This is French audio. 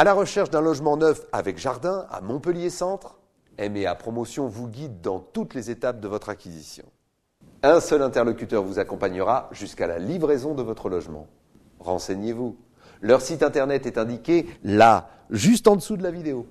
À la recherche d'un logement neuf avec jardin à Montpellier-Centre, MEA Promotion vous guide dans toutes les étapes de votre acquisition. Un seul interlocuteur vous accompagnera jusqu'à la livraison de votre logement. Renseignez-vous. Leur site internet est indiqué là, juste en dessous de la vidéo.